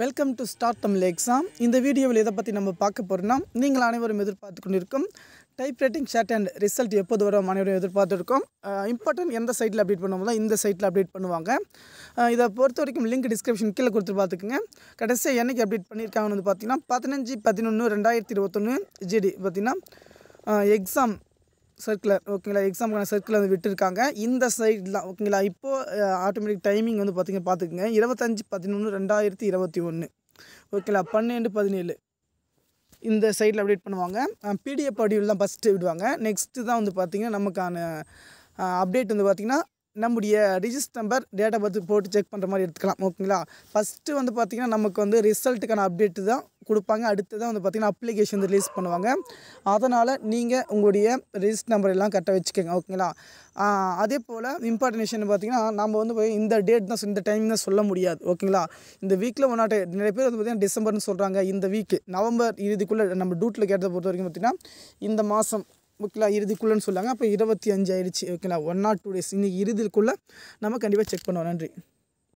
welcome to start Tamil exam இந்த வீடியோவில் எதை பற்றி நம்ம பார்க்க போகிறோம்னா நீங்கள் அனைவரும் எதிர்பார்த்து கொண்டிருக்கும் type writing shorthand result எப்போது வரும் அனைவரும் எதிர்பார்த்துருக்கோம் இம்பார்ட்டன்ட் எந்த சைட்டில் அப்டேட் பண்ணுவோம் இந்த சைட்டில் அப்டேட் பண்ணுவாங்க இதை பொறுத்த வரைக்கும் லிங்க் டிஸ்கிரிப்ஷன் கீழே கொடுத்து பார்த்துக்குங்க கடைசியாக என்றைக்கு அப்டேட் பண்ணியிருக்காங்கன்னு வந்து பார்த்தீங்கன்னா பதினஞ்சு பதினொன்று ரெண்டாயிரத்தி இருபத்தொன்று ஜிடி பார்த்திங்கன்னா எக்ஸாம் சர்க்குலர் ஓகேங்களா எக்ஸாமுக்கான சர்க்குலர் வந்து விட்டுருக்காங்க இந்த சைடில் ஓகேங்களா இப்போது ஆட்டோமேட்டிக் டைமிங் வந்து பார்த்திங்க பார்த்துக்குங்க இருபத்தஞ்சி பதினொன்று ரெண்டாயிரத்தி இருபத்தி ஒன்று ஓகேங்களா பன்னெண்டு பதினேழு இந்த சைடில் அப்டேட் பண்ணுவாங்க பிடிஎஃப் அடியூல் தான் ஃபஸ்ட்டு விடுவாங்க நெக்ஸ்ட்டு தான் வந்து பார்த்திங்கன்னா நமக்கான அப்டேட் வந்து பார்த்திங்கன்னா நம்முடைய register number date of birth போட்டு செக் பண்ணுற மாதிரி எடுத்துக்கலாம் ஓகேங்களா ஃபஸ்ட்டு வந்து பார்த்திங்கன்னா நமக்கு வந்து ரிசல்ட்டுக்கான அப்டேட்டு தான் கொடுப்பாங்க அடுத்து தான் வந்து பார்த்திங்கன்னா அப்ளிகேஷன் ரிலீஸ் பண்ணுவாங்க அதனால் நீங்கள் உங்களுடைய ரிஜிஸ்டர் நம்பர் எல்லாம் கரெக்டாக வச்சுக்கோங்க ஓகேங்களா அதே போல் இம்பார்ட்டன்ஷன் பார்த்திங்கன்னா நம்ம வந்து இந்த டேட் தான் இந்த டைம் தான் சொல்ல முடியாது ஓகேங்களா இந்த வீக்கில் ஒன்றா நிறைய பேர் வந்து பார்த்திங்கன்னா டிசம்பர்னு சொல்கிறாங்க இந்த வீக்கு நவம்பர் இறுதிக்குள்ளே நம்ம டூட்டில் கேட்டதை பொறுத்த வரைக்கும் பார்த்திங்கன்னா இந்த மாதம் ஓகேங்களா இறுதிக்குள்ளேன்னு சொல்லாங்க அப்போ இருபத்தி அஞ்சு ஆயிடுச்சு ஓகேங்களா ஒன் நாட் டூ டேஸ் இன்றைக்கி இறுதிக்குள்ளே நம்ம கண்டிப்பாக செக் பண்ணுவோம் நன்றி